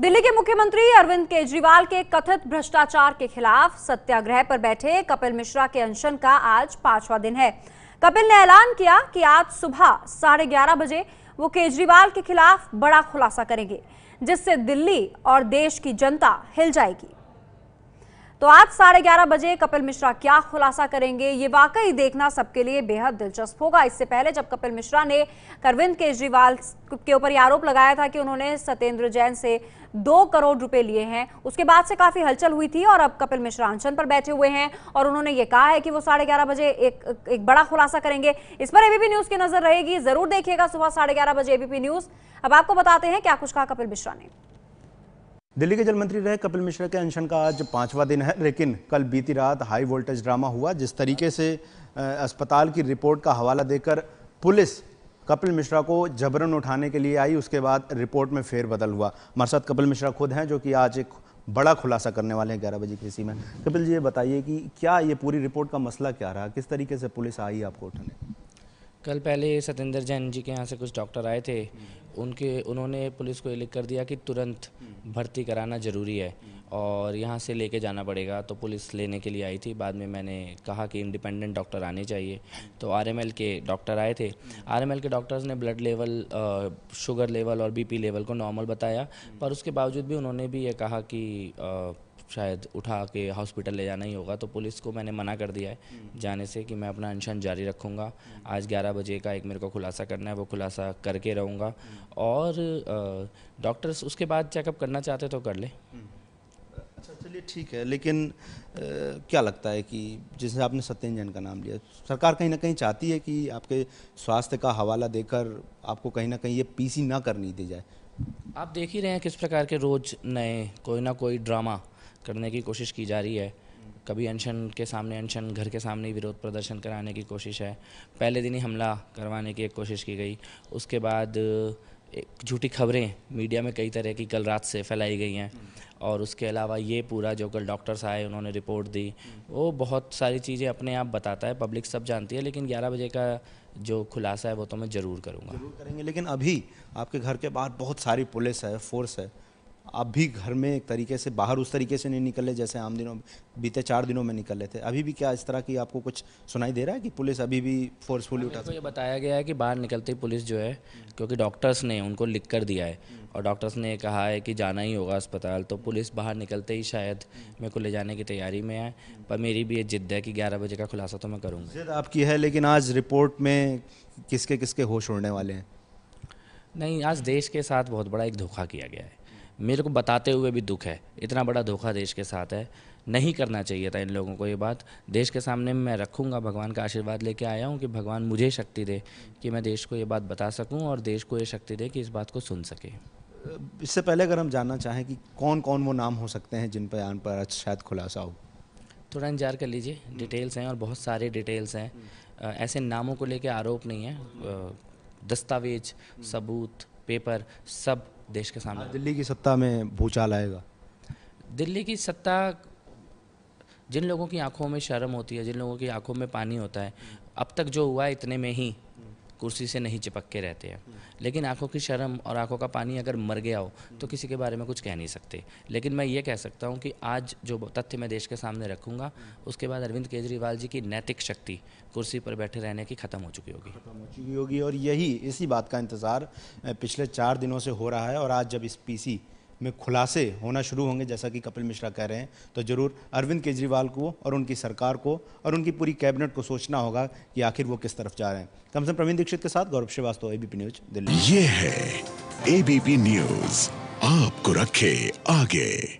दिल्ली के मुख्यमंत्री अरविंद केजरीवाल के कथित भ्रष्टाचार के खिलाफ सत्याग्रह पर बैठे कपिल मिश्रा के अनशन का आज पांचवा दिन है कपिल ने ऐलान किया कि आज सुबह साढ़े ग्यारह बजे वो केजरीवाल के खिलाफ बड़ा खुलासा करेंगे जिससे दिल्ली और देश की जनता हिल जाएगी तो आज साढ़े ग्यारह बजे कपिल मिश्रा क्या खुलासा करेंगे ये वाकई देखना सबके लिए बेहद दिलचस्प होगा इससे पहले जब कपिल मिश्रा ने अरविंद केजरीवाल के ऊपर आरोप लगाया था कि उन्होंने सत्येंद्र जैन से दो करोड़ रुपए लिए हैं उसके बाद से काफी हलचल हुई थी और अब कपिल मिश्रा अंशन पर बैठे हुए हैं और उन्होंने ये कहा है कि वो साढ़े ग्यारह बजे एक एक बड़ा खुलासा करेंगे इस पर एबीपी न्यूज की नजर रहेगी जरूर देखिएगा सुबह साढ़े ग्यारह बजे एबीपी न्यूज अब आपको बताते हैं क्या कुछ कहा कपिल मिश्रा ने दिल्ली के जल मंत्री रहे कपिल मिश्रा के अनशन का आज पांचवा दिन है लेकिन कल बीती रात हाई वोल्टेज ड्रामा हुआ जिस तरीके से अस्पताल की रिपोर्ट का हवाला देकर पुलिस कपिल मिश्रा को जबरन उठाने के लिए आई उसके बाद रिपोर्ट में फेरबदल हुआ हमारे साथ कपिल मिश्रा खुद हैं जो कि आज एक बड़ा खुलासा करने वाले हैं ग्यारह बजे की इसी में कपिल जी ये बताइए कि क्या ये पूरी रिपोर्ट का मसला क्या रहा किस तरीके से पुलिस आई आपको उठाने कल पहले सतेंद्र जैन जी के यहाँ से कुछ डॉक्टर आए थे उनके उन्होंने पुलिस को ये लिख कर दिया कि तुरंत हम्म। भर्ती कराना ज़रूरी है हम्म। और यहाँ से लेके जाना पड़ेगा तो पुलिस लेने के लिए आई थी बाद में मैंने कहा कि इंडिपेंडेंट डॉक्टर आने चाहिए हम्म। तो आरएमएल के डॉक्टर आए थे आरएमएल के डॉक्टर्स ने ब्लड लेवल शुगर लेवल और बीपी लेवल को नॉर्मल बताया पर उसके बावजूद भी उन्होंने भी ये कहा कि शायद उठा के हॉस्पिटल ले जाना ही होगा तो पुलिस को मैंने मना कर दिया है हम्म। जाने से कि मैं अपना अनशन जारी रखूँगा हम्म। आज ग्यारह बजे का एक मेरे को खुलासा करना है वो खुलासा करके रहूँगा हम्म। और डॉक्टर्स उसके बाद चेकअप करना चाहते तो कर ले अच्छा चलिए ठीक है लेकिन आ, क्या लगता है कि जैसे आपने सत्यंजन का नाम लिया सरकार कहीं ना कहीं चाहती है कि आपके स्वास्थ्य का हवाला देकर आपको कहीं ना कहीं ये पीसी ना करनी दी जाए आप देख ही रहे हैं किस प्रकार के रोज़ नए कोई ना कोई ड्रामा करने की कोशिश की जा रही है कभी अनशन के सामने अनशन घर के सामने ही विरोध प्रदर्शन कराने की कोशिश है पहले दिन ही हमला करवाने की एक कोशिश की गई उसके बाद एक झूठी खबरें मीडिया में कई तरह की कल रात से फैलाई गई हैं और उसके अलावा ये पूरा जो कल डॉक्टर्स आए उन्होंने रिपोर्ट दी वो बहुत सारी चीज़ें अपने आप बताता है पब्लिक सब जानती है लेकिन 11 बजे का जो खुलासा है वो तो मैं ज़रूर करूँगा जरूर करेंगे लेकिन अभी आपके घर के बाहर बहुत सारी पुलिस है फोर्स है अब भी घर में एक तरीके से बाहर उस तरीके से नहीं निकले जैसे आम दिनों बीते चार दिनों में निकले थे अभी भी क्या इस तरह की आपको कुछ सुनाई दे रहा है कि पुलिस अभी भी फोर्सफुली हाँ, उठा ये बताया गया है कि बाहर निकलते ही पुलिस जो है क्योंकि डॉक्टर्स ने उनको लिख कर दिया है और डॉक्टर्स ने कहा है कि जाना ही होगा अस्पताल तो पुलिस बाहर निकलते ही शायद मेरे को ले जाने की तैयारी में है पर मेरी भी ये ज़िद्द है कि ग्यारह बजे का खुलासा तो मैं करूँगा जिद आपकी है लेकिन आज रिपोर्ट में किसके किसके होश उड़ने वाले हैं नहीं आज देश के साथ बहुत बड़ा एक धोखा किया गया है मेरे को बताते हुए भी दुख है इतना बड़ा धोखा देश के साथ है नहीं करना चाहिए था इन लोगों को ये बात देश के सामने मैं रखूँगा भगवान का आशीर्वाद लेके आया हूँ कि भगवान मुझे शक्ति दे कि मैं देश को ये बात बता सकूँ और देश को ये शक्ति दे कि इस बात को सुन सके इससे पहले अगर हम जानना चाहें कि कौन कौन वो नाम हो सकते हैं जिन पर आन पर शायद खुलासा हो थोड़ा इंतजार कर लीजिए डिटेल्स हैं और बहुत सारे डिटेल्स हैं ऐसे नामों को लेकर आरोप नहीं है दस्तावेज सबूत पेपर सब देश के सामने दिल्ली की सत्ता में भूचाल आएगा दिल्ली की सत्ता जिन लोगों की आंखों में शर्म होती है जिन लोगों की आंखों में पानी होता है अब तक जो हुआ इतने में ही कुर्सी से नहीं चिपक के रहते हैं लेकिन आंखों की शर्म और आंखों का पानी अगर मर गया हो तो किसी के बारे में कुछ कह नहीं सकते लेकिन मैं ये कह सकता हूँ कि आज जो तथ्य मैं देश के सामने रखूँगा उसके बाद अरविंद केजरीवाल जी की नैतिक शक्ति कुर्सी पर बैठे रहने की ख़त्म हो चुकी होगी ख़त्म हो चुकी होगी और यही इसी बात का इंतज़ार पिछले चार दिनों से हो रहा है और आज जब इस पीसी में खुलासे होना शुरू होंगे जैसा कि कपिल मिश्रा कह रहे हैं तो ज़रूर अरविंद केजरीवाल को और उनकी सरकार को और उनकी पूरी कैबिनेट को सोचना होगा कि आखिर वो किस तरफ जा रहे हैं कम से कम प्रवीण दीक्षित के साथ गौरव श्रीवास्तव एबीपी न्यूज दिल्ली ये है एबीपी न्यूज आपको रखे आगे